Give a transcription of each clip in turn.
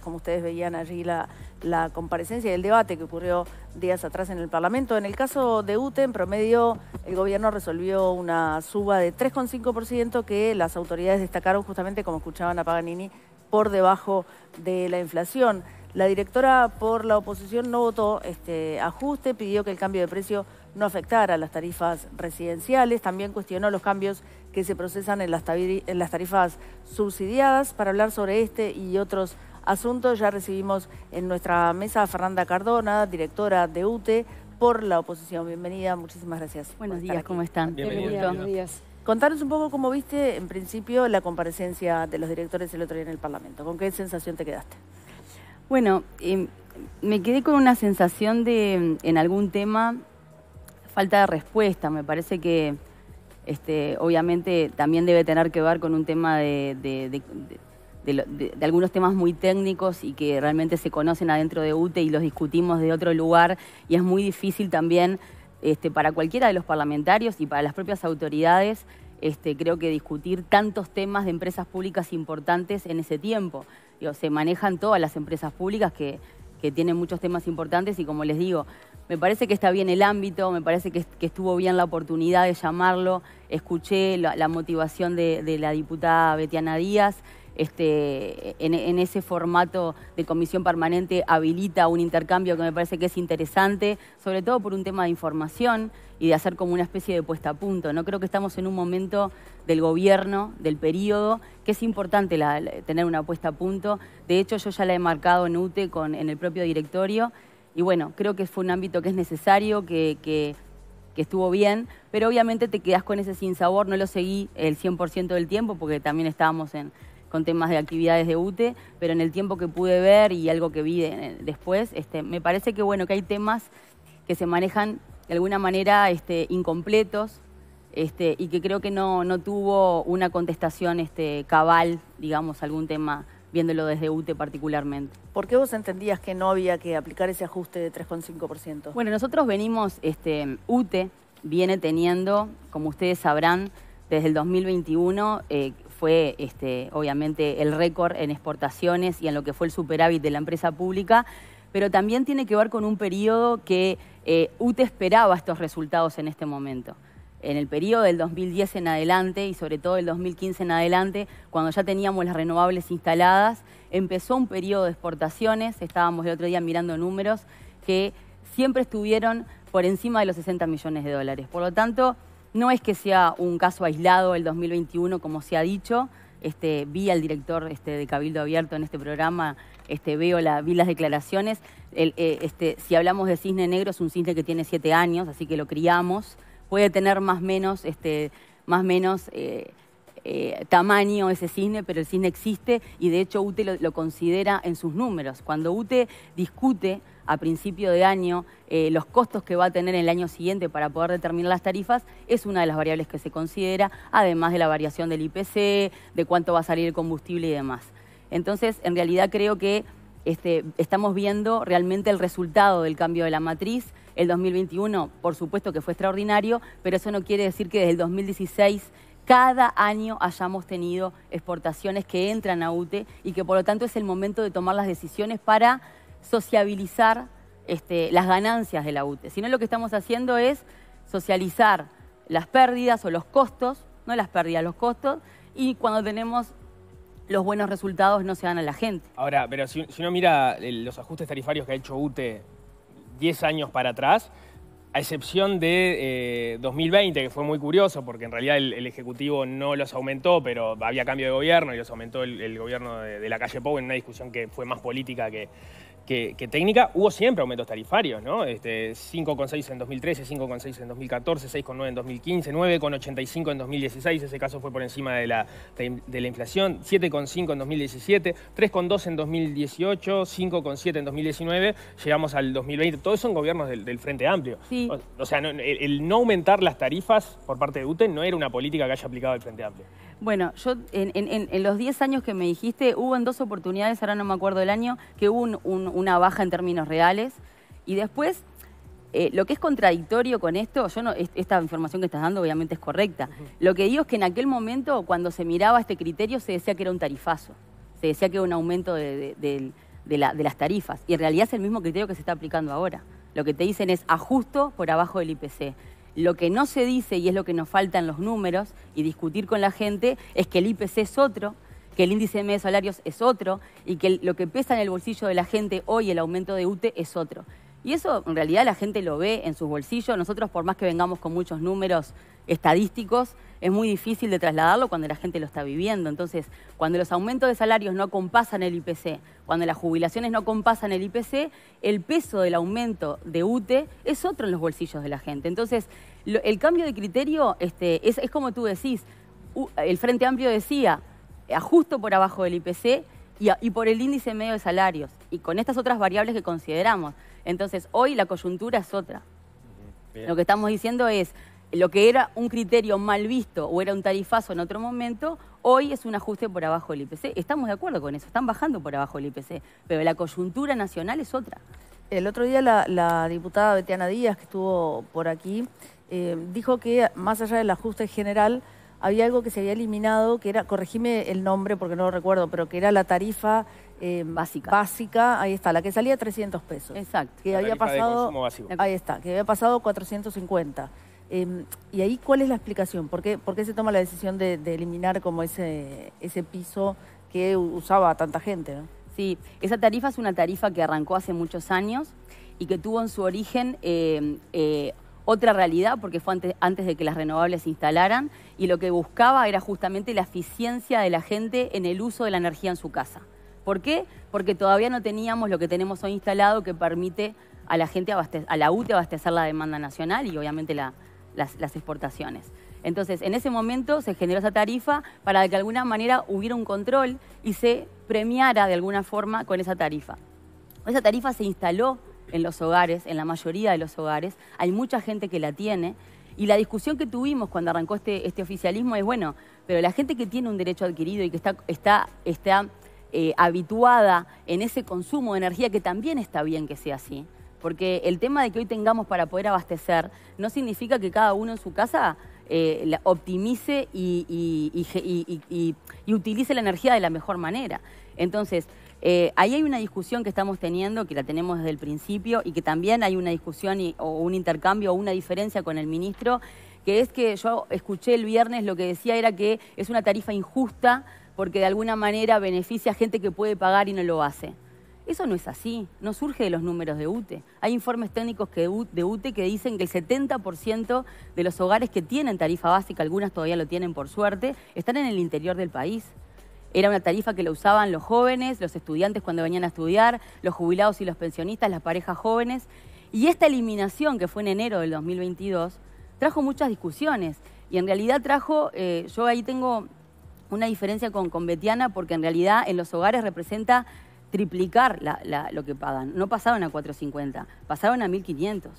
como ustedes veían allí la, comparecencia y el debate que ocurrió días atrás en el Parlamento. En el caso de UTE, en promedio, el gobierno resolvió una suba de 3,5% que las autoridades destacaron justamente, como escuchaban a Paganini, por debajo de la inflación. La directora por la oposición no votó este ajuste, pidió que el cambio de precio no afectara las tarifas residenciales, también cuestionó los cambios que se procesan en las tarifas subsidiadas. Para hablar sobre este y otros Asuntos, Ya recibimos en nuestra mesa a Fernanda Cardona, directora de UTE, por la oposición. Bienvenida, muchísimas gracias. Buenos días, ¿cómo están? Bienvenida. Buenos días. Contanos un poco cómo viste, en principio, la comparecencia de los directores el otro día en el Parlamento. ¿Con qué sensación te quedaste? Bueno, em, me quedé con una sensación de, en algún tema, falta de respuesta. Me parece que, este, obviamente, también debe tener que ver con un tema de de, algunos temas muy técnicos y que realmente se conocen adentro de UTE y los discutimos de otro lugar y es muy difícil también este, para cualquiera de los parlamentarios y para las propias autoridades este, creo que discutir tantos temas de empresas públicas importantes en ese tiempo. se manejan todas las empresas públicas que, tienen muchos temas importantes y como les digo, me parece que está bien el ámbito, me parece que, estuvo bien la oportunidad de llamarlo, escuché la, motivación de la diputada Betiana Díaz este, en, ese formato de comisión permanente habilita un intercambio que me parece que es interesante, sobre todo por un tema de información y de hacer como una especie de puesta a punto. No creo que estamos en un momento del gobierno, del periodo, que es importante tener una puesta a punto. De hecho, yo ya la he marcado en UTE en el propio directorio. Y bueno, creo que fue un ámbito que es necesario, que, que estuvo bien, pero obviamente te quedás con ese sinsabor, no lo seguí el 100% del tiempo porque también estábamos en, con temas de actividades de UTE, pero en el tiempo que pude ver y algo que vi después, este, me parece que bueno, que hay temas que se manejan de alguna manera este, incompletos este, y que creo que no, no tuvo una contestación este, cabal, digamos, algún tema viéndolo desde UTE particularmente. ¿Por qué vos entendías que no había que aplicar ese ajuste de 3,5%? Bueno, nosotros venimos, este, UTE viene teniendo, como ustedes sabrán, desde el 2021, fue este, obviamente el récord en exportaciones y en lo que fue el superávit de la empresa pública, pero también tiene que ver con un periodo que eh, UTE esperaba estos resultados en este momento. En el periodo del 2010 en adelante y sobre todo el 2015 en adelante, cuando ya teníamos las renovables instaladas, empezó un periodo de exportaciones, estábamos el otro día mirando números, que siempre estuvieron por encima de los 60 millones de dólares. Por lo tanto, no es que sea un caso aislado el 2021, como se ha dicho. Este, vi al director este, de Cabildo Abierto en este programa, este, veo la, vi las declaraciones. Eh, este, si hablamos de cisne negro, es un cisne que tiene siete años, así que lo criamos. Puede tener más o menos, este, más menos eh, eh, tamaño ese cisne, pero el cisne existe y de hecho UTE lo considera en sus números. Cuando UTE discute a principio de año, eh, los costos que va a tener el año siguiente para poder determinar las tarifas, es una de las variables que se considera, además de la variación del IPC, de cuánto va a salir el combustible y demás. Entonces, en realidad creo que este, estamos viendo realmente el resultado del cambio de la matriz. El 2021, por supuesto que fue extraordinario, pero eso no quiere decir que desde el 2016 cada año hayamos tenido exportaciones que entran a UTE y que por lo tanto es el momento de tomar las decisiones para sociabilizar este, las ganancias de la UTE, sino lo que estamos haciendo es socializar las pérdidas o los costos, no las pérdidas, los costos, y cuando tenemos los buenos resultados no se dan a la gente. Ahora, pero si, uno mira eh, los ajustes tarifarios que ha hecho UTE 10 años para atrás, a excepción de 2020, eh, que fue muy curioso, porque en realidad el, Ejecutivo no los aumentó, pero había cambio de gobierno y los aumentó el, gobierno de, la calle Pou en una discusión que fue más política que, que, técnica, hubo siempre aumentos tarifarios, ¿no? Este, 5,6 en 2013, 5,6 en 2014, 6,9 en 2015, 9,85 en 2016, ese caso fue por encima de la, de la inflación, 7,5 en 2017, 3,2 en 2018, 5,7 en 2019, llegamos al 2020, todos son gobiernos del, Frente Amplio. O, sea, el, no aumentar las tarifas por parte de UTE no era una política que haya aplicado el Frente Amplio. Bueno, yo en, los 10 años que me dijiste, hubo en dos oportunidades, ahora no me acuerdo el año, que hubo un, un una baja en términos reales. Y después, eh, lo que es contradictorio con esto, yo esta información que estás dando obviamente es correcta. Lo que digo es que en aquel momento, cuando se miraba este criterio, se decía que era un tarifazo, se decía que era un aumento de, de las tarifas. Y en realidad es el mismo criterio que se está aplicando ahora. Lo que te dicen es ajusto por abajo del IPC. Lo que no se dice, y es lo que nos faltan los números y discutir con la gente, es que el IPC es otro, que el índice medio de salarios es otro y que lo que pesa en el bolsillo de la gente hoy, el aumento de UTE, es otro. Y eso en realidad la gente lo ve en sus bolsillos. Nosotros, por más que vengamos con muchos números estadísticos, es muy difícil de trasladarlo cuando la gente lo está viviendo. Entonces, cuando los aumentos de salarios no compasan el IPC, cuando las jubilaciones no compasan el IPC, el peso del aumento de UTE es otro en los bolsillos de la gente. Entonces, el cambio de criterio este, es como tú decís. El Frente Amplio decía, Ajusto por abajo del IPC y, por el índice medio de salarios y con estas otras variables que consideramos. Entonces, hoy la coyuntura es otra. Lo que estamos diciendo es, lo que era un criterio mal visto o era un tarifazo en otro momento, hoy es un ajuste por abajo del IPC. Estamos de acuerdo con eso, están bajando por abajo del IPC, pero la coyuntura nacional es otra. El otro día la, diputada Betiana Díaz, que estuvo por aquí, eh, dijo que más allá del ajuste general, había algo que se había eliminado, que era, corregime el nombre porque no lo recuerdo, pero que era la tarifa eh, básica. básica, ahí está, la que salía 300 pesos. Exacto. Que había pasado, ahí está, que había pasado 450. Em, y ahí, ¿cuál es la explicación? ¿Por qué, por qué se toma la decisión de, eliminar como ese, ese piso que usaba tanta gente? Sí, esa tarifa es una tarifa que arrancó hace muchos años y que tuvo en su origen eh, eh, otra realidad, porque fue antes, antes de que las renovables se instalaran, y lo que buscaba era justamente la eficiencia de la gente en el uso de la energía en su casa. ¿Por qué? Porque todavía no teníamos lo que tenemos hoy instalado que permite a la gente, a la UTE abastecer la demanda nacional y obviamente las exportaciones. Entonces, en ese momento se generó esa tarifa para que de alguna manera hubiera un control y se premiara de alguna forma con esa tarifa. Esa tarifa se instaló en los hogares, en la mayoría de los hogares, hay mucha gente que la tiene. Y la discusión que tuvimos cuando arrancó este, este oficialismo es, bueno, pero la gente que tiene un derecho adquirido y que está, está, está eh, habituada en ese consumo de energía, que también está bien que sea así, porque el tema de que hoy tengamos para poder abastecer no significa que cada uno en su casa eh, la optimice y, y, utilice la energía de la mejor manera. Entonces, eh, ahí hay una discusión que estamos teniendo, que la tenemos desde el principio, y que también hay una discusión o un intercambio o una diferencia con el ministro, que es que yo escuché el viernes lo que decía era que es una tarifa injusta porque de alguna manera beneficia a gente que puede pagar y no lo hace. Eso no es así, no surge de los números de UTE. Hay informes técnicos de UTE que dicen que el 70% de los hogares que tienen tarifa básica, algunas todavía lo tienen por suerte, están en el interior del país. Era una tarifa que la usaban los jóvenes, los estudiantes cuando venían a estudiar, los jubilados y los pensionistas, las parejas jóvenes. Y esta eliminación, que fue en enero del 2022, trajo muchas discusiones. Y en realidad trajo, eh, yo ahí tengo una diferencia con, con Betiana, porque en realidad en los hogares representa triplicar lo que pagan. No pasaban a 450, pasaban a 1500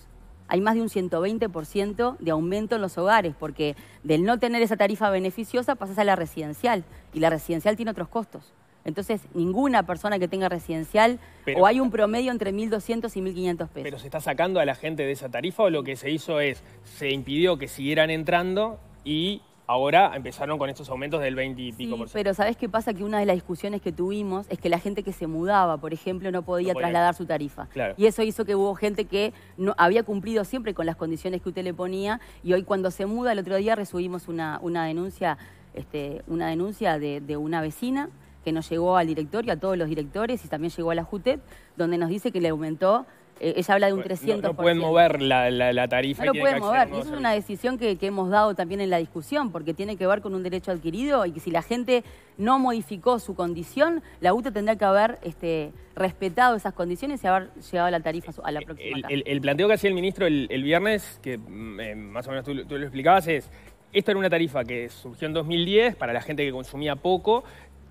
hay más de un 120% de aumento en los hogares, porque del no tener esa tarifa beneficiosa pasas a la residencial, y la residencial tiene otros costos. Entonces, ninguna persona que tenga residencial o hay un promedio entre 1.200 y 1.500 pesos. ¿Pero se está sacando a la gente de esa tarifa o lo que se hizo es, se impidió que siguieran entrando y Ahora empezaron con estos aumentos del 20 y pico por ciento. Pero ¿sabes qué pasa? Que una de las discusiones que tuvimos es que la gente que se mudaba, por ejemplo, no podía, trasladar su tarifa. Claro. Y eso hizo que hubo gente que no, había cumplido siempre con las condiciones que usted le ponía y hoy cuando se muda, el otro día recibimos una, denuncia, este, una denuncia de, de una vecina que nos llegó al directorio, a todos los directores y también llegó a la JUTEP, donde nos dice que le aumentó eh, ella habla de un 300%. No, pueden mover la, la, tarifa. No lo pueden mover. Y eso es una decisión que, hemos dado también en la discusión, porque tiene que ver con un derecho adquirido y que si la gente no modificó su condición, la UTA e tendrá que haber este, respetado esas condiciones y haber llegado a la tarifa a la eh, próxima. El, planteo que hacía el ministro el, viernes, que mm, eh, más o menos tú, tú lo explicabas, es esto era una tarifa que surgió en 2010 para la gente que consumía poco,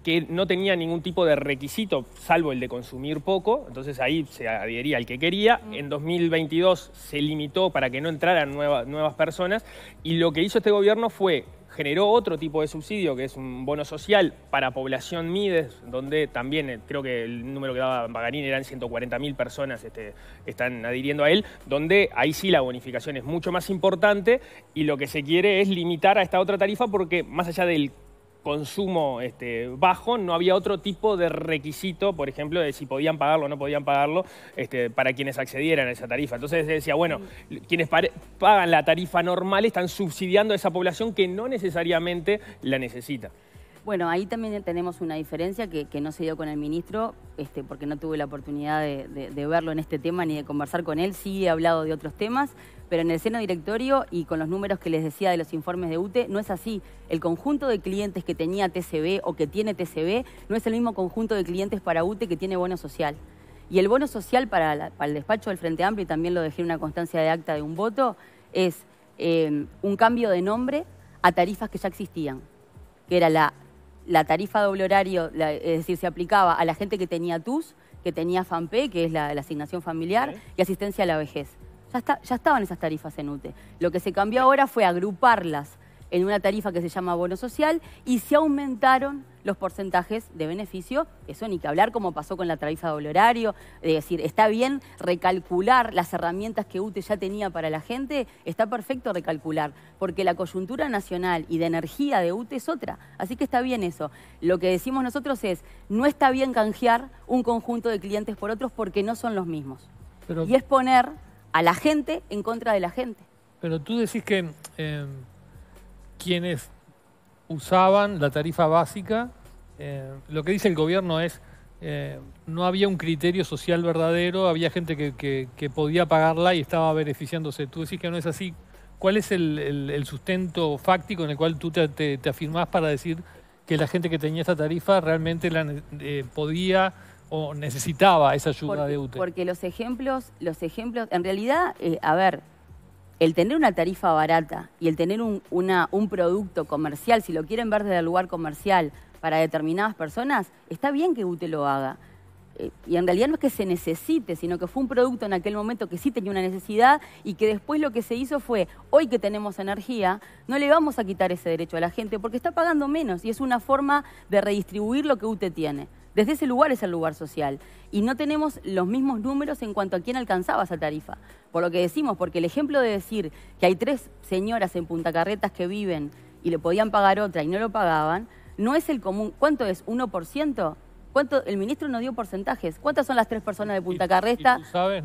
que no tenía ningún tipo de requisito, salvo el de consumir poco, entonces ahí se adhería al que quería. Mm. En 2022 se limitó para que no entraran nuevas personas y lo que hizo este gobierno fue generó otro tipo de subsidio, que es un bono social para población Mides, donde también eh, creo que el número que daba Bagarín eran 140.000 personas este, están adhiriendo a él, donde ahí sí la bonificación es mucho más importante y lo que se quiere es limitar a esta otra tarifa porque más allá del consumo este, bajo, no había otro tipo de requisito, por ejemplo, de si podían pagarlo o no podían pagarlo este, para quienes accedieran a esa tarifa. Entonces se decía, bueno, quienes pagan la tarifa normal están subsidiando a esa población que no necesariamente la necesita. Bueno, ahí también tenemos una diferencia que, no se dio con el ministro, este, porque no tuve la oportunidad de, verlo en este tema ni de conversar con él. Sí he hablado de otros temas, pero en el seno directorio y con los números que les decía de los informes de UTE, no es así. El conjunto de clientes que tenía TCB o que tiene TCB no es el mismo conjunto de clientes para UTE que tiene bono social. Y el bono social para, el despacho del Frente Amplio, y también lo dejé en una constancia de acta de un voto, es eh, un cambio de nombre a tarifas que ya existían que era la la tarifa doble horario, es decir, se aplicaba a la gente que tenía TUS, que tenía FAMPE, que es la, asignación familiar, y asistencia a la vejez. Ya, está, ya estaban esas tarifas en UTE. Lo que se cambió ahora fue agruparlas en una tarifa que se llama bono social y se aumentaron los porcentajes de beneficio, eso ni que hablar como pasó con la tarifa doble horario, es decir, está bien recalcular las herramientas que UTE ya tenía para la gente, está perfecto recalcular, porque la coyuntura nacional y de energía de UTE es otra, así que está bien eso. Lo que decimos nosotros es, no está bien canjear un conjunto de clientes por otros porque no son los mismos. Y es poner a la gente en contra de la gente. Pero tú decís que eh, quienes usaban la tarifa básica. Eh, lo que dice el gobierno es, eh, no había un criterio social verdadero, había gente que, podía pagarla y estaba beneficiándose. Tú decís que no es así. ¿Cuál es el, sustento fáctico en el cual tú te, te, afirmás para decir que la gente que tenía esta tarifa realmente la, eh, podía o necesitaba esa ayuda de UTE? Porque los ejemplos, los ejemplos, en realidad, a ver, el tener una tarifa barata y el tener un, un producto comercial, si lo quieren ver desde el lugar comercial, para determinadas personas, está bien que UTE lo haga. Eh, y en realidad no es que se necesite, sino que fue un producto en aquel momento que sí tenía una necesidad y que después lo que se hizo fue, hoy que tenemos energía, no le vamos a quitar ese derecho a la gente porque está pagando menos y es una forma de redistribuir lo que UTE tiene. Desde ese lugar es el lugar social. Y no tenemos los mismos números en cuanto a quién alcanzaba esa tarifa. Por lo que decimos, porque el ejemplo de decir que hay tres señoras en Punta Carretas que viven y le podían pagar otra y no lo pagaban, no es el común. ¿Cuánto es? ¿1%? ¿Cuánto, el ministro no dio porcentajes. ¿Cuántas son las tres personas de Punta Carresta?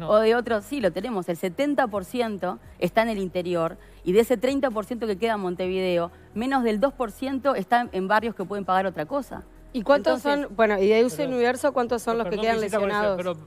O de otros, sí, lo tenemos. El 70% está en el interior y de ese 30% que queda en Montevideo, menos del 2% está en barrios que pueden pagar otra cosa. ¿Y cuántos son, bueno, y de ese universo, cuántos son los que quedan lesionados?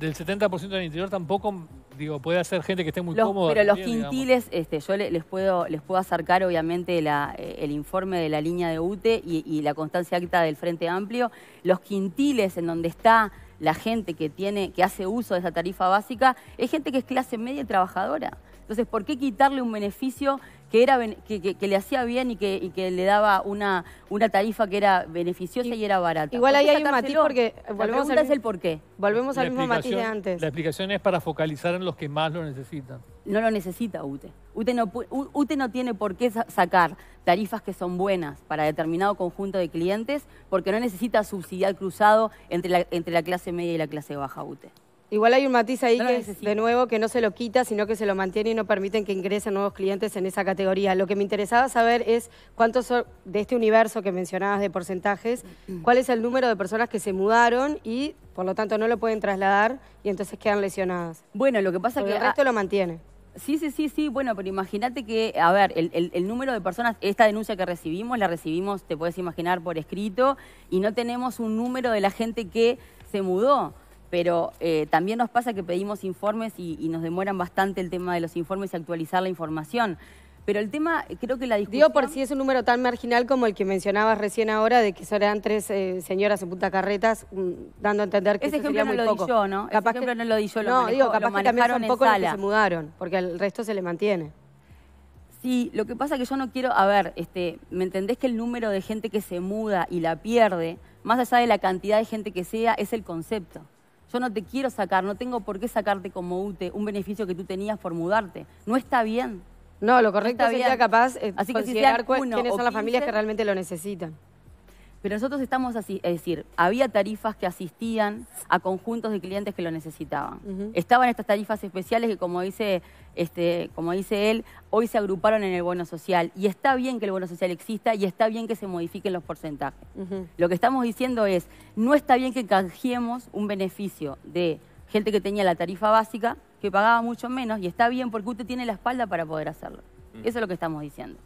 del 70% del interior tampoco digo, puede hacer gente que esté muy cómoda. Pero los quintiles, este, yo les puedo, les puedo acercar obviamente eh, el informe de la línea de UTE y, la constancia acta del Frente Amplio. Los quintiles en donde está la gente que tiene, que hace uso de esa tarifa básica, es gente que es clase media y trabajadora. Entonces, ¿por qué quitarle un beneficio que, era, que, le hacía bien y que, que le daba una, tarifa que era beneficiosa y, era barata. Igual ahí hay un matiz porque... Volvemos la pregunta es el por Volvemos al mismo matiz de antes. La explicación es para focalizar en los que más lo necesitan. No lo necesita UTE. UTE no, UTE no tiene por qué sacar tarifas que son buenas para determinado conjunto de clientes porque no necesita subsidiar cruzado entre entre la clase media y la clase baja UTE. Igual hay un matiz ahí que de nuevo que no se lo quita, sino que se lo mantiene y no permiten que ingresen nuevos clientes en esa categoría. Lo que me interesaba saber es cuántos son de este universo que mencionabas de porcentajes, mm. cuál es el número de personas que se mudaron y por lo tanto no lo pueden trasladar y entonces quedan lesionadas. Bueno, lo que pasa es que el resto lo mantiene. Sí, sí, sí, sí. Bueno, pero imagínate que, a ver, el, el, número de personas, esta denuncia que recibimos, la recibimos, te puedes imaginar, por escrito, y no tenemos un número de la gente que se mudó pero eh, también nos pasa que pedimos informes y, nos demoran bastante el tema de los informes y actualizar la información. Pero el tema, creo que la discusión... Digo por si es un número tan marginal como el que mencionabas recién ahora, de que eran tres eh, señoras en punta carretas, mm, dando a entender que Ese ejemplo no lo poco. di yo, ¿no? Capaz que... no lo di lo No, capaz que también son poco los se mudaron, porque al resto se le mantiene. Sí, lo que pasa que yo no quiero, a ver, este, ¿me entendés que el número de gente que se muda y la pierde, más allá de la cantidad de gente que sea, es el concepto? Yo no te quiero sacar, no tengo por qué sacarte como UTE un beneficio que tú tenías por mudarte. No está bien. No, lo correcto sería capaz de eh, Así que considerar quiénes son las familias que realmente lo necesitan. Pero nosotros estamos así, es decir, había tarifas que asistían a conjuntos de clientes que lo necesitaban. Estaban estas tarifas especiales que, como dice, este, como dice él, hoy se agruparon en el bono social. Y está bien que el bono social exista y está bien que se modifiquen los porcentajes. Lo que estamos diciendo es, no está bien que canjeemos un beneficio de gente que tenía la tarifa básica, que pagaba mucho menos, y está bien porque usted tiene la espalda para poder hacerlo. Mm. Eso es lo que estamos diciendo.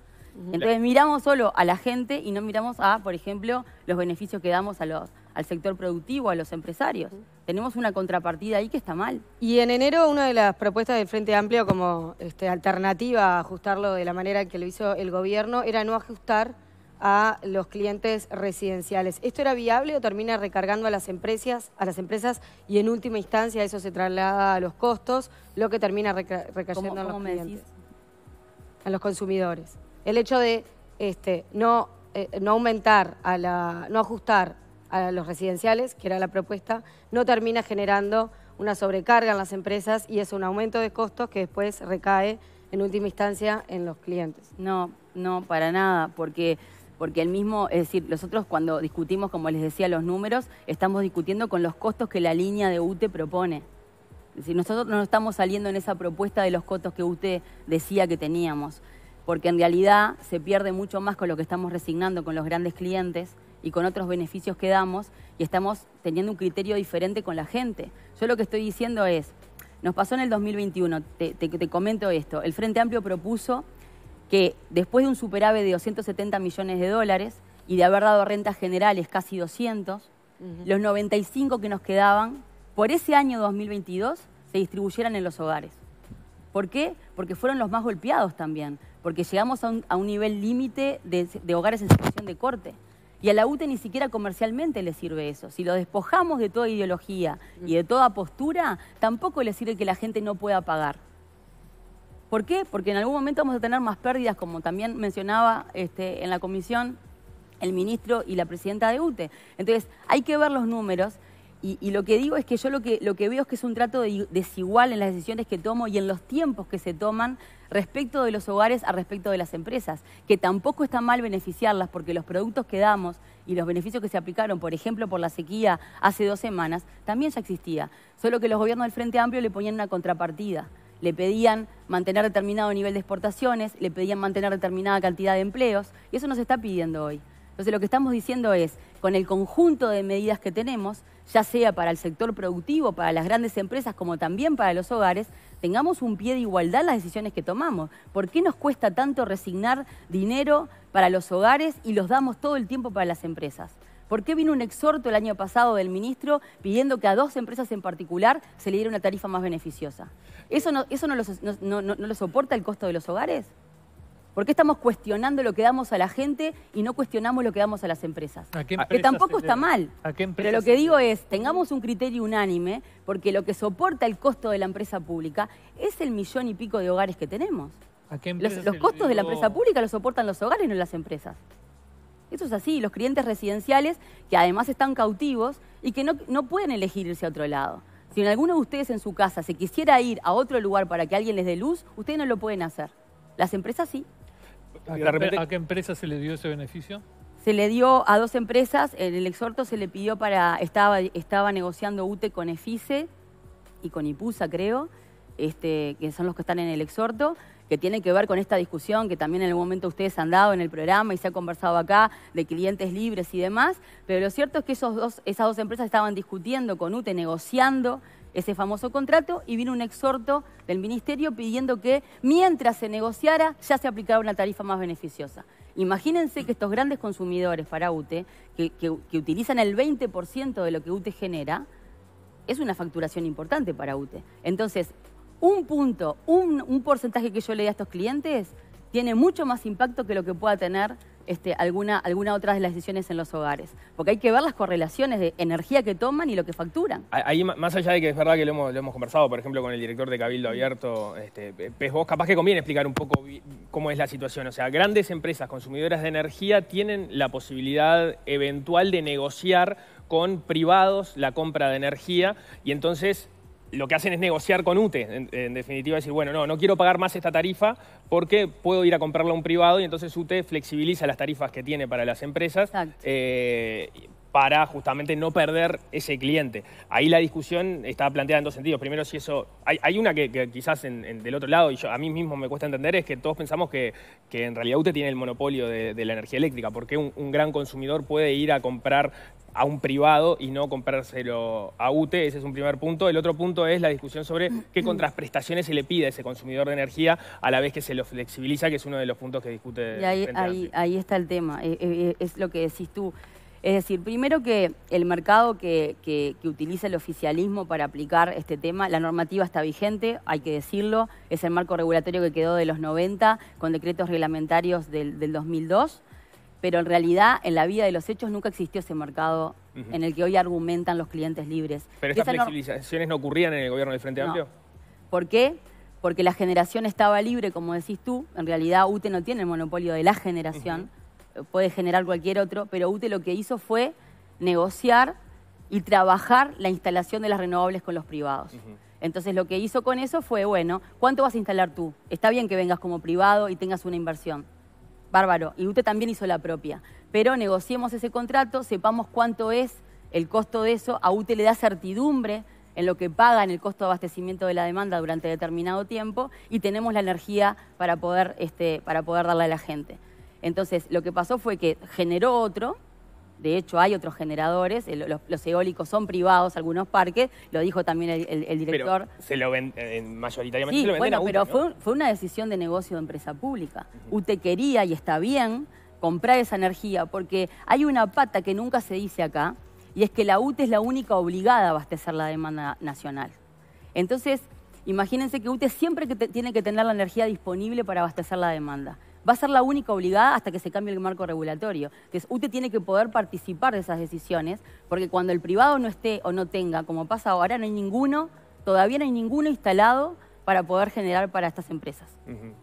Entonces miramos solo a la gente y no miramos a, por ejemplo, los beneficios que damos a los, al sector productivo, a los empresarios. Tenemos una contrapartida ahí que está mal. Y en enero una de las propuestas del Frente Amplio como este, alternativa a ajustarlo de la manera que lo hizo el gobierno era no ajustar a los clientes residenciales. ¿Esto era viable o termina recargando a las empresas, a las empresas y en última instancia eso se traslada a los costos, lo que termina recayendo los clientes, a los consumidores? el hecho de este, no, eh, no aumentar, a la, no ajustar a los residenciales, que era la propuesta, no termina generando una sobrecarga en las empresas y es un aumento de costos que después recae en última instancia en los clientes. No, no, para nada, porque porque el mismo, es decir, nosotros cuando discutimos, como les decía, los números, estamos discutiendo con los costos que la línea de UTE propone. Es decir, nosotros no estamos saliendo en esa propuesta de los costos que UTE decía que teníamos porque en realidad se pierde mucho más con lo que estamos resignando con los grandes clientes y con otros beneficios que damos y estamos teniendo un criterio diferente con la gente. Yo lo que estoy diciendo es, nos pasó en el 2021, te, comento esto, el Frente Amplio propuso que después de un superávit de 270 millones de dólares y de haber dado rentas generales casi 200, los 95 que nos quedaban por ese año 2022 se distribuyeran en los hogares. ¿Por qué? Porque fueron los más golpeados también porque llegamos a un, a un nivel límite de, de hogares en situación de corte. Y a la UTE ni siquiera comercialmente le sirve eso. Si lo despojamos de toda ideología y de toda postura, tampoco le sirve que la gente no pueda pagar. ¿Por qué? Porque en algún momento vamos a tener más pérdidas, como también mencionaba este, en la comisión el ministro y la presidenta de UTE. Entonces, hay que ver los números y, lo que digo es que yo lo que, lo que veo es que es un trato desigual en las decisiones que tomo y en los tiempos que se toman respecto de los hogares a respecto de las empresas, que tampoco está mal beneficiarlas porque los productos que damos y los beneficios que se aplicaron, por ejemplo, por la sequía hace dos semanas, también ya existía, solo que los gobiernos del Frente Amplio le ponían una contrapartida le pedían mantener determinado nivel de exportaciones, le pedían mantener determinada cantidad de empleos, y eso nos está pidiendo hoy. Entonces lo que estamos diciendo es, con el conjunto de medidas que tenemos, ya sea para el sector productivo, para las grandes empresas, como también para los hogares, tengamos un pie de igualdad en las decisiones que tomamos. ¿Por qué nos cuesta tanto resignar dinero para los hogares y los damos todo el tiempo para las empresas? ¿Por qué vino un exhorto el año pasado del ministro pidiendo que a dos empresas en particular se le diera una tarifa más beneficiosa? ¿Eso no, eso no, lo soporta el costo de los hogares? ¿Por qué estamos cuestionando lo que damos a la gente y no cuestionamos lo que damos a las empresas? Ah, que tampoco está mal. pero lo que digo es, tengamos un criterio unánime, porque lo que soporta el costo de la empresa pública es el millón y pico de hogares que tenemos. los, costos de la empresa pública los soportan los hogares, no las empresas. Eso es así, los clientes residenciales que además están cautivos y que no, no pueden elegir irse a otro lado. Si alguno de ustedes en su casa se quisiera ir a otro lugar para que alguien les dé luz, ustedes no lo pueden hacer. Las empresas sí. Ah, ¿A, qué empresa se le dio ese beneficio? se le dio a dos empresas, en el exhorto se le pidió para, estaba, estaba negociando UTE con EFICE y con IPUSA, creo, este, que son los que están en el exhorto, que tiene que ver con esta discusión que también en el momento ustedes han dado en el programa y se ha conversado acá de clientes libres y demás, pero lo cierto es que esos dos, esas dos empresas estaban discutiendo con UTE, negociando ese famoso contrato y vino un exhorto del Ministerio pidiendo que mientras se negociara ya se aplicara una tarifa más beneficiosa. Imagínense que estos grandes consumidores para UTE, que, utilizan el 20% de lo que UTE genera, es una facturación importante para UTE. Entonces, un punto, un, un porcentaje que yo le dé a estos clientes tiene mucho más impacto que lo que pueda tener este, alguna, alguna otra de las decisiones en los hogares. Porque hay que ver las correlaciones de energía que toman y lo que facturan. Ahí, más allá de que es verdad que lo hemos, conversado, por ejemplo, con el director de Cabildo Abierto, este, Pez Vos, capaz que conviene explicar un poco cómo es la situación. O sea, grandes empresas consumidoras de energía tienen la posibilidad eventual de negociar con privados la compra de energía y entonces lo que hacen es negociar con UTE, en, definitiva, decir, bueno, no, no quiero pagar más esta tarifa porque puedo ir a comprarla a un privado y entonces UTE flexibiliza las tarifas que tiene para las empresas. Exacto. Eh, para justamente no perder ese cliente. Ahí la discusión está planteada en dos sentidos. Primero, si eso... Hay, una que, quizás en, del otro lado, y a mí mismo me cuesta entender, es que todos pensamos que, en realidad UTE tiene el monopolio de, la energía eléctrica, porque un, un gran consumidor puede ir a comprar a un privado y no comprárselo a UTE. Ese es un primer punto. El otro punto es la discusión sobre qué mm. contraprestaciones se le pide a ese consumidor de energía a la vez que se lo flexibiliza, que es uno de los puntos que discute. Y ahí, está el tema, eh, eh, eh, es lo que decís tú. Es decir, primero que el mercado que, utiliza el oficialismo para aplicar este tema, la normativa está vigente, hay que decirlo, es el marco regulatorio que quedó de los 90 con decretos reglamentarios del, 2002, pero en realidad en la vida de los hechos nunca existió ese mercado en el que hoy argumentan los clientes libres. ¿Pero estas flexibilizaciones no... ocurrían en el gobierno del Frente Amplio? ¿Por qué? porque la generación estaba libre, como decís tú, en realidad UTE no tiene el monopolio de la generación, puede generar cualquier otro, pero UTE lo que hizo fue negociar y trabajar la instalación de las renovables con los privados. Entonces lo que hizo con eso fue, bueno, ¿cuánto vas a instalar tú? Está bien que vengas como privado y tengas una inversión. Bárbaro. Y UTE también hizo la propia. Pero negociemos ese contrato, sepamos cuánto es el costo de eso. A UTE le da certidumbre en lo que paga en el costo de abastecimiento de la demanda durante determinado tiempo y tenemos la energía para poder, este, para poder darle a la gente. Entonces, lo que pasó fue que generó otro, de hecho, hay otros generadores, los, eólicos son privados, algunos parques, lo dijo también el, director. se lo venden, eh, mayoritariamente se lo bueno, pero fue, una decisión de negocio de empresa pública. UTE quería, y está bien, comprar esa energía, porque hay una pata que nunca se dice acá, y es que la UTE es la única obligada a abastecer la demanda nacional. Entonces, imagínense que UTE siempre tiene que tener la energía disponible para abastecer la demanda va a ser la única obligada hasta que se cambie el marco regulatorio. Entonces, UTE tiene que poder participar de esas decisiones, porque cuando el privado no esté o no tenga, como pasa ahora, no hay ninguno, todavía no hay ninguno instalado para poder generar para estas empresas.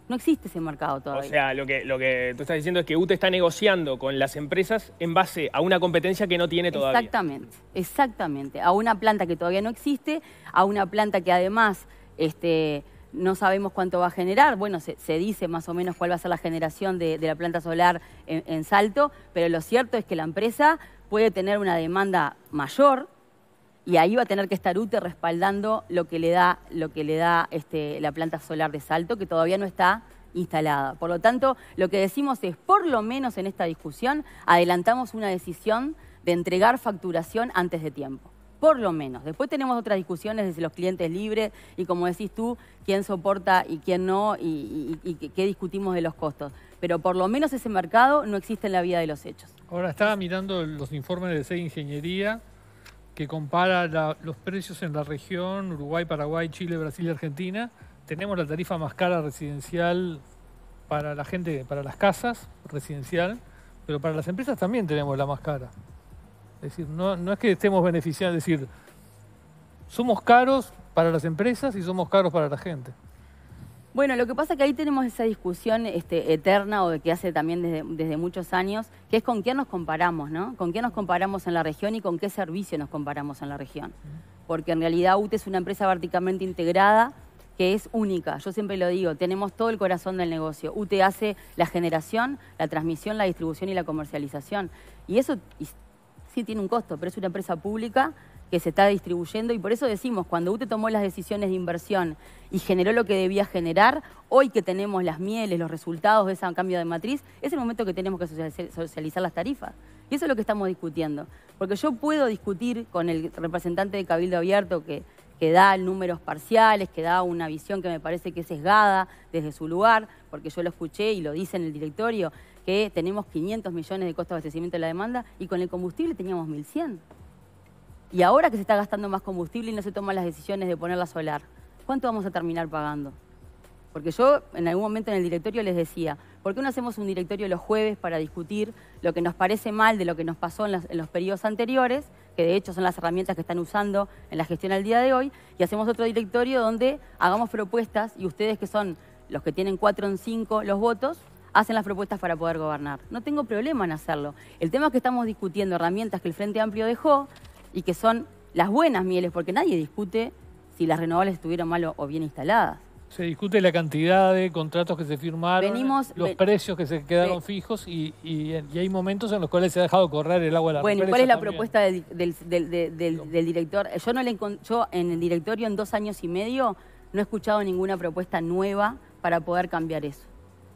No existe ese mercado todavía. O sea, lo que, lo que tú estás diciendo es que UTE está negociando con las empresas en base a una competencia que no tiene todavía. Exactamente, exactamente. A una planta que todavía no existe, a una planta que además... Este, no sabemos cuánto va a generar. Bueno, se, dice más o menos cuál va a ser la generación de, la planta solar en, Salto, pero lo cierto es que la empresa puede tener una demanda mayor y ahí va a tener que estar UTE respaldando lo que le da, lo que le da este, la planta solar de Salto, que todavía no está instalada. Por lo tanto, lo que decimos es, por lo menos en esta discusión, adelantamos una decisión de entregar facturación antes de tiempo por lo menos. Después tenemos otras discusiones desde los clientes libres y como decís tú, quién soporta y quién no y, qué discutimos de los costos. Pero por lo menos ese mercado no existe en la vida de los hechos. Ahora estaba mirando los informes de C Ingeniería que compara los precios en la región Uruguay, Paraguay, Chile, Brasil y Argentina. Tenemos la tarifa más cara residencial para la gente, para las casas residencial, pero para las empresas también tenemos la más cara. Es decir, no, es que estemos beneficiados. es decir, somos caros para las empresas y somos caros para la gente. Bueno, lo que pasa es que ahí tenemos esa discusión este, eterna o que hace también desde, muchos años, que es con quién nos comparamos, ¿no? Con qué nos comparamos en la región y con qué servicio nos comparamos en la región. Porque en realidad UTE es una empresa verticalmente integrada que es única. Yo siempre lo digo, tenemos todo el corazón del negocio. UTE hace la generación, la transmisión, la distribución y la comercialización. Y eso sí tiene un costo, pero es una empresa pública que se está distribuyendo y por eso decimos, cuando UTE tomó las decisiones de inversión y generó lo que debía generar, hoy que tenemos las mieles, los resultados de ese cambio de matriz, es el momento que tenemos que socializar las tarifas. Y eso es lo que estamos discutiendo. Porque yo puedo discutir con el representante de Cabildo Abierto que, que da números parciales, que da una visión que me parece que es sesgada desde su lugar, porque yo lo escuché y lo dice en el directorio, que tenemos 500 millones de costo de abastecimiento de la demanda y con el combustible teníamos 1.100. Y ahora que se está gastando más combustible y no se toman las decisiones de ponerla solar, ¿cuánto vamos a terminar pagando? Porque yo en algún momento en el directorio les decía, ¿por qué no hacemos un directorio los jueves para discutir lo que nos parece mal de lo que nos pasó en los, periodos anteriores, que de hecho son las herramientas que están usando en la gestión al día de hoy, y hacemos otro directorio donde hagamos propuestas y ustedes que son los que tienen cuatro en cinco los votos, hacen las propuestas para poder gobernar. No tengo problema en hacerlo. El tema es que estamos discutiendo herramientas que el Frente Amplio dejó y que son las buenas mieles, porque nadie discute si las renovables estuvieron mal o bien instaladas. Se discute la cantidad de contratos que se firmaron, los precios que se quedaron fijos y, hay momentos en los cuales se ha dejado correr el agua la Bueno, cuál es la propuesta del, director? Yo, no le, yo en el directorio en dos años y medio no he escuchado ninguna propuesta nueva para poder cambiar eso.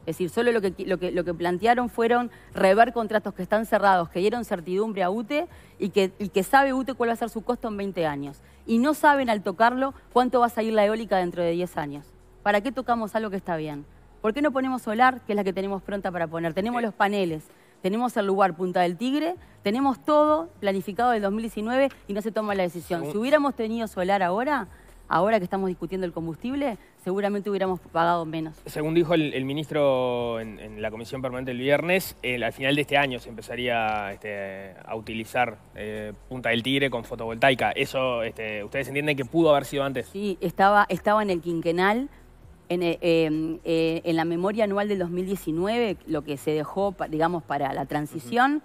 Es decir, solo lo que, lo que, plantearon fueron rever contratos que están cerrados, que dieron certidumbre a UTE y que, y que sabe UTE cuál va a ser su costo en 20 años. Y no saben al tocarlo cuánto va a salir la eólica dentro de 10 años. ¿Para qué tocamos algo que está bien? ¿Por qué no ponemos solar, que es la que tenemos pronta para poner? Tenemos los paneles, tenemos el lugar Punta del Tigre, tenemos todo planificado del 2019 y no se toma la decisión. Si hubiéramos tenido solar ahora, ahora que estamos discutiendo el combustible, seguramente hubiéramos pagado menos. Según dijo el, ministro en, la comisión permanente el viernes, al final de este año se empezaría este, a utilizar eh, Punta del Tigre con fotovoltaica. Eso, este, ¿ustedes entienden que pudo haber sido antes? Sí, estaba, estaba en el quinquenal. En, eh, em, eh, en la memoria anual del 2019, lo que se dejó, digamos, para la transición,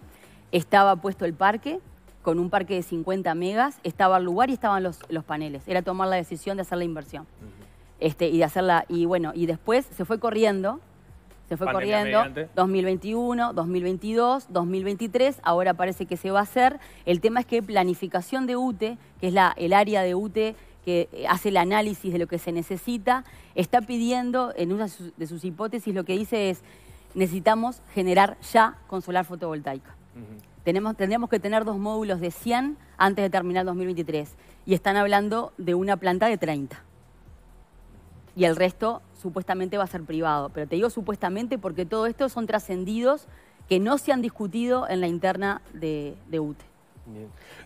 estaba puesto el parque, con un parque de 50 megas, estaba el lugar y estaban los, los paneles. Era tomar la decisión de hacer la inversión. este, y de hacerla, y bueno, y después se fue corriendo, se fue corriendo, 2021, 2022, 2023, ahora parece que se va a hacer. El tema es que planificación de UTE, que es la, el área de UTE que eh, hace el análisis de lo que se necesita, está pidiendo, en una de sus hipótesis, lo que dice es, necesitamos generar ya con solar fotovoltaica. Tenemos, tendríamos que tener dos módulos de 100 antes de terminar 2023. Y están hablando de una planta de 30. Y el resto supuestamente va a ser privado. Pero te digo supuestamente porque todo esto son trascendidos que no se han discutido en la interna de, UTE.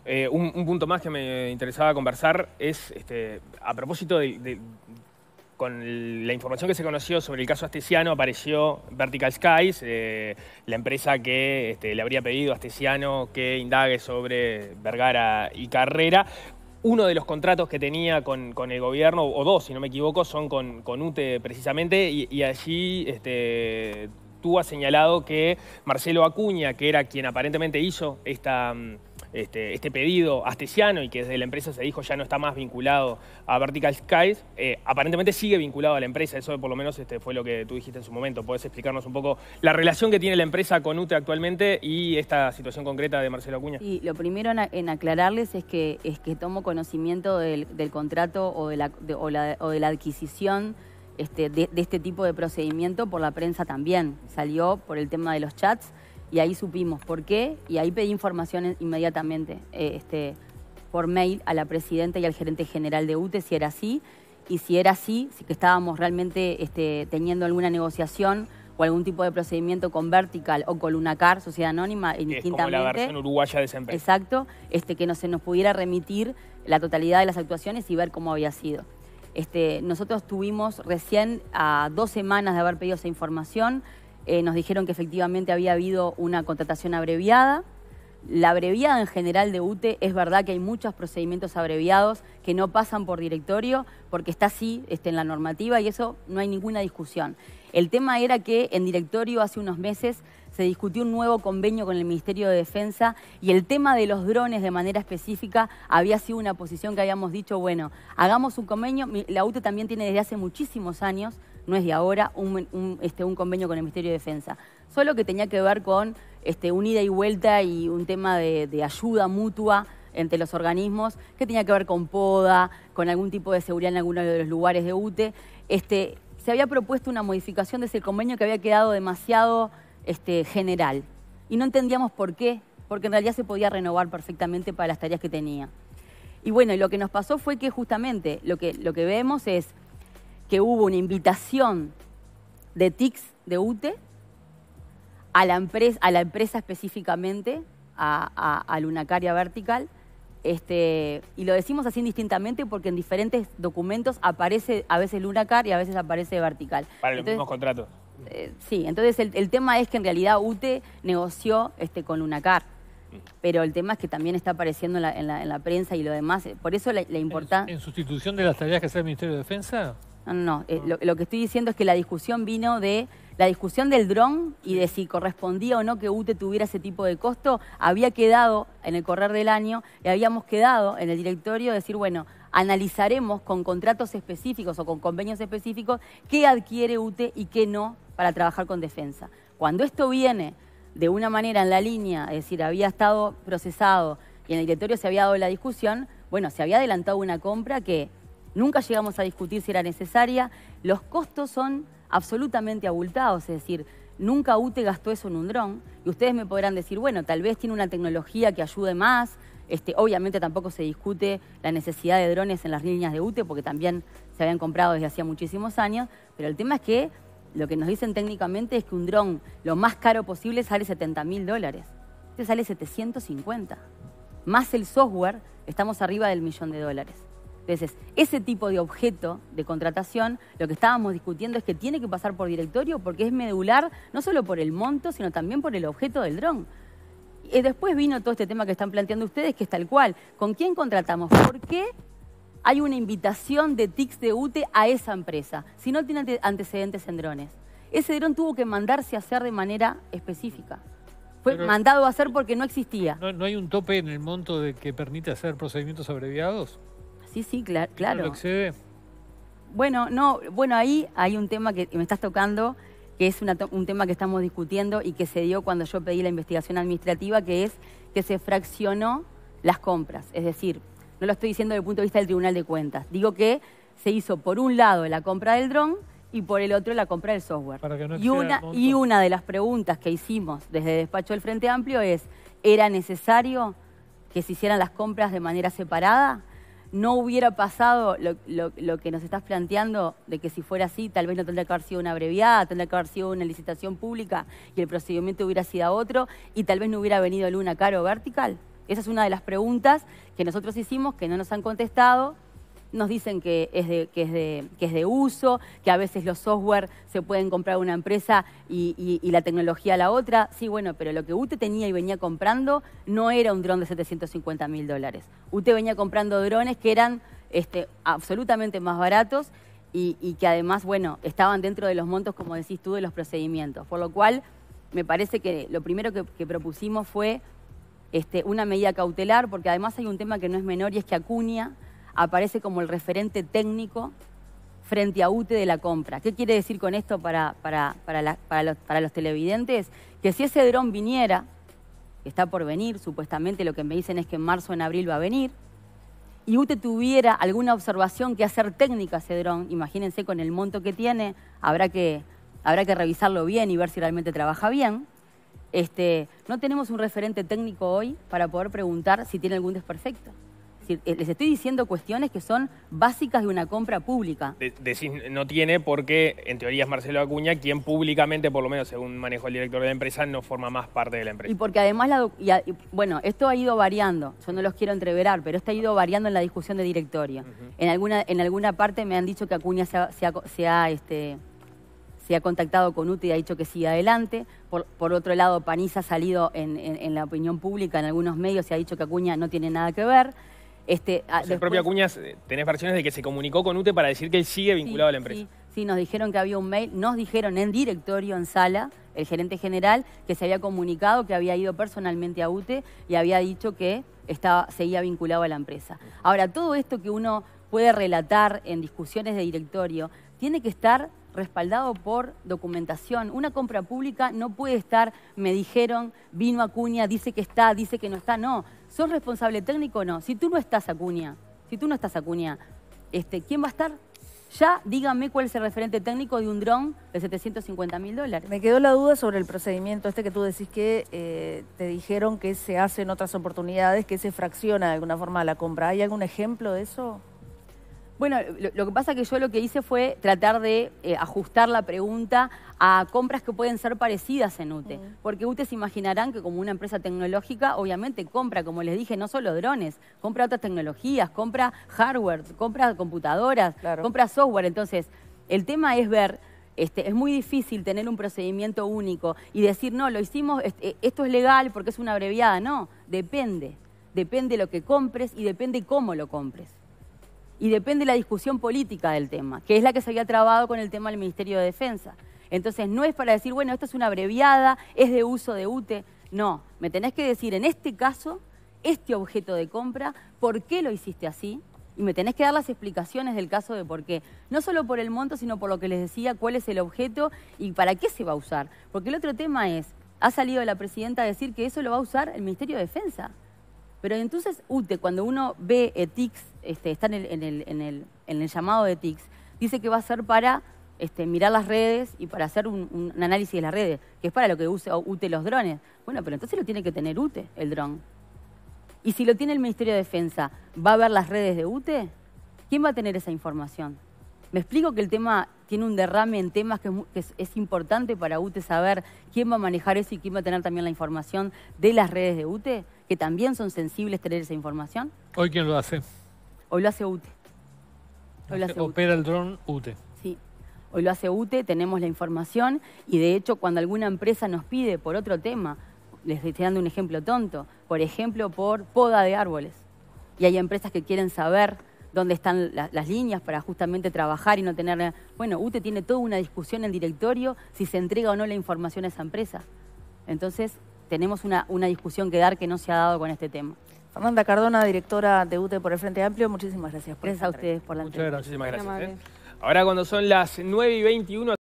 Eh, un, punto más que me interesaba conversar es, este, a propósito de, con la información que se conoció sobre el caso Astesiano apareció Vertical Skies, eh, la empresa que este, le habría pedido a Astesiano que indague sobre Vergara y Carrera. Uno de los contratos que tenía con, el gobierno, o dos, si no me equivoco, son con, UTE precisamente, y, allí este, tú has señalado que Marcelo Acuña, que era quien aparentemente hizo esta mm, este, este pedido astesiano y que desde la empresa se dijo ya no está más vinculado a Vertical Skies, eh, aparentemente sigue vinculado a la empresa, eso por lo menos este, fue lo que tú dijiste en su momento. ¿Puedes explicarnos un poco la relación que tiene la empresa con UTE actualmente y esta situación concreta de Marcelo Acuña? Y lo primero en, aclararles es que, es que tomo conocimiento del, contrato o de la, o de la adquisición este, de, este tipo de procedimiento por la prensa también. Salió por el tema de los chats y ahí supimos por qué y ahí pedí información inmediatamente eh, este, por mail a la presidenta y al gerente general de UTE si era así y si era así, si que estábamos realmente este, teniendo alguna negociación o algún tipo de procedimiento con Vertical o con Sociedad Anónima, en Es como la versión uruguaya de Exacto, este, que no se nos pudiera remitir la totalidad de las actuaciones y ver cómo había sido. Este, nosotros tuvimos recién a dos semanas de haber pedido esa información, eh, nos dijeron que efectivamente había habido una contratación abreviada. La abreviada en general de UTE es verdad que hay muchos procedimientos abreviados que no pasan por directorio porque está así está en la normativa y eso no hay ninguna discusión. El tema era que en directorio hace unos meses se discutió un nuevo convenio con el Ministerio de Defensa y el tema de los drones de manera específica había sido una posición que habíamos dicho, bueno, hagamos un convenio, la UTE también tiene desde hace muchísimos años no es de ahora, un, este, un convenio con el Ministerio de Defensa. Solo que tenía que ver con este, un ida y vuelta y un tema de, ayuda mutua entre los organismos, que tenía que ver con poda, con algún tipo de seguridad en alguno de los lugares de UTE. Este, se había propuesto una modificación de ese convenio que había quedado demasiado este, general. Y no entendíamos por qué, porque en realidad se podía renovar perfectamente para las tareas que tenía. Y bueno, lo que nos pasó fue que justamente lo que, lo que vemos es que hubo una invitación de TICS de UTE a la empresa, a la empresa específicamente, a, a, a Lunacaria Vertical, este, y lo decimos así indistintamente porque en diferentes documentos aparece a veces Lunacar y a veces aparece Vertical. Para los mismos contratos. Eh, sí, entonces el, tema es que en realidad UTE negoció este, con Lunacar, mm. pero el tema es que también está apareciendo en la, prensa y lo demás, por eso le la importancia... ¿En sustitución de las tareas que hace el Ministerio de Defensa? Eh, no, lo, lo, que estoy diciendo es que la discusión vino de la discusión del dron y de si correspondía o no que UTE tuviera ese tipo de costo, había quedado en el correr del año y habíamos quedado en el directorio de decir, bueno, analizaremos con contratos específicos o con convenios específicos qué adquiere UTE y qué no para trabajar con defensa. Cuando esto viene de una manera en la línea, es decir, había estado procesado y en el directorio se había dado la discusión, bueno, se había adelantado una compra que Nunca llegamos a discutir si era necesaria. Los costos son absolutamente abultados, es decir, nunca UTE gastó eso en un dron. Y ustedes me podrán decir, bueno, tal vez tiene una tecnología que ayude más. Este, obviamente tampoco se discute la necesidad de drones en las líneas de UTE porque también se habían comprado desde hacía muchísimos años. Pero el tema es que lo que nos dicen técnicamente es que un dron lo más caro posible sale 70 mil dólares. Este sale 750. Más el software, estamos arriba del millón de dólares. Entonces, ese tipo de objeto de contratación, lo que estábamos discutiendo es que tiene que pasar por directorio porque es medular no solo por el monto, sino también por el objeto del dron. Y después vino todo este tema que están planteando ustedes, que es tal cual. ¿Con quién contratamos? ¿Por qué hay una invitación de TICS de UTE a esa empresa? Si no tiene antecedentes en drones. Ese dron tuvo que mandarse a hacer de manera específica fue mandado a hacer porque no existía. ¿no, hay un tope en el monto de que permite hacer procedimientos abreviados? Sí, sí, claro. Lo Bueno, no, bueno, ahí hay un tema que me estás tocando, que es un tema que estamos discutiendo y que se dio cuando yo pedí la investigación administrativa, que es que se fraccionó las compras. Es decir, no lo estoy diciendo desde el punto de vista del Tribunal de Cuentas. Digo que se hizo por un lado la compra del dron y por el otro la compra del software. y, una, y una de las preguntas que hicimos desde despacho del Frente Amplio es, ¿era necesario que se hicieran las compras de manera separada? no hubiera pasado lo, que nos estás planteando, de que si fuera así, tal vez no tendría que haber sido una abreviada, tendría que haber sido una licitación pública y el procedimiento hubiera sido otro y tal vez no hubiera venido Luna Caro Vertical? Esa es una de las preguntas que nosotros hicimos, que no nos han contestado nos dicen que es de, que es de, uso, que a veces los software se pueden comprar una empresa y, la tecnología a la otra. Sí, bueno, pero lo que UTE tenía y venía comprando no era un dron de 750 mil dólares. UTE venía comprando drones que eran este, absolutamente más baratos y, que además, bueno, estaban dentro de los montos, como decís tú, de los procedimientos. Por lo cual, me parece que lo primero que, propusimos fue este, una medida cautelar, porque además hay un tema que no es menor y es que Acuña aparece como el referente técnico frente a UTE de la compra. ¿Qué quiere decir con esto para, los, televidentes? Que si ese dron viniera, que está por venir, supuestamente lo que me dicen es que en marzo o en abril va a venir, y UTE tuviera alguna observación que hacer técnica ese dron, imagínense con el monto que tiene, habrá que, habrá que revisarlo bien y ver si realmente trabaja bien. Este, no tenemos un referente técnico hoy para poder preguntar si tiene algún desperfecto. Eh, les estoy diciendo cuestiones que son básicas de una compra pública. De, no tiene porque, en teoría, es Marcelo Acuña quien públicamente, por lo menos según manejo el director de la empresa, no forma más parte de la empresa. Y porque además, bueno, esto ha ido variando, yo no los quiero entreverar, pero esto ha ido variando en la discusión de directorio. en, alguna, en alguna parte me han dicho que Acuña se ha, se este, se ha contactado con UTI y ha dicho que sigue adelante. Por, otro lado, Paniza ha salido en, en, la opinión pública, en algunos medios, se ha dicho que Acuña no tiene nada que ver. Este, ah, el propio Acuñas, eh, tenés versiones de que se comunicó con UTE para decir que él sigue vinculado a la empresa. Sí, nos dijeron que había un mail, nos dijeron en directorio, en sala, el gerente general, que se había comunicado, que había ido personalmente a UTE y había dicho que estaba, seguía vinculado a la empresa. Ahora, todo esto que uno puede relatar en discusiones de directorio tiene que estar respaldado por documentación. Una compra pública no puede estar, me dijeron, vino Acuña, dice que está, dice que no está, no ¿Sos responsable técnico o no? Si tú no estás, Acuña, si tú no estás, Acuña, este, ¿quién va a estar? Ya dígame cuál es el referente técnico de un dron de 750 mil dólares. Me quedó la duda sobre el procedimiento este que tú decís que eh, te dijeron que se hace en otras oportunidades, que se fracciona de alguna forma la compra. ¿Hay algún ejemplo de eso? Bueno, lo, que pasa es que yo lo que hice fue tratar de eh, ajustar la pregunta a compras que pueden ser parecidas en UTE. Porque UTE se imaginarán que como una empresa tecnológica, obviamente compra, como les dije, no solo drones, compra otras tecnologías, compra hardware, compra computadoras, compra software. Entonces, el tema es ver... Este, es muy difícil tener un procedimiento único y decir, no, lo hicimos, eh, esto es legal porque es una abreviada. No, depende. Depende lo que compres y depende cómo lo compres y depende la discusión política del tema, que es la que se había trabado con el tema del Ministerio de Defensa. Entonces no es para decir, bueno, esto es una abreviada, es de uso de UTE. No, me tenés que decir, en este caso, este objeto de compra, ¿por qué lo hiciste así? Y me tenés que dar las explicaciones del caso de por qué. No solo por el monto, sino por lo que les decía, cuál es el objeto y para qué se va a usar. Porque el otro tema es, ha salido la presidenta a decir que eso lo va a usar el Ministerio de Defensa. Pero entonces, UTE, cuando uno ve ETIX, este, está en el, llamado de ETIX, dice que va a ser para este, mirar las redes y para hacer un, un, análisis de las redes, que es para lo que usa UTE los drones. Bueno, pero entonces lo tiene que tener UTE, el dron. Y si lo tiene el Ministerio de Defensa, ¿va a ver las redes de UTE? ¿Quién va a tener esa información? Me explico que el tema tiene un derrame en temas que, es, importante para UTE saber quién va a manejar eso y quién va a tener también la información de las redes de UTE, que también son sensibles tener esa información. ¿Hoy quién lo hace? Hoy lo hace UTE. Hoy lo hace e. Opera el dron UTE. Sí, hoy lo hace UTE, tenemos la información y de hecho cuando alguna empresa nos pide por otro tema, les estoy dando un ejemplo tonto, por ejemplo por poda de árboles, y hay empresas que quieren saber dónde están las líneas para justamente trabajar y no tener... Bueno, UTE tiene toda una discusión en el directorio si se entrega o no la información a esa empresa. Entonces, tenemos una, una discusión que dar que no se ha dado con este tema. Fernanda Cardona, directora de UTE por el Frente Amplio, muchísimas gracias por Gracias a ustedes por la entrevista. Muchísimas gracias. Ahora cuando son las 9 y 21...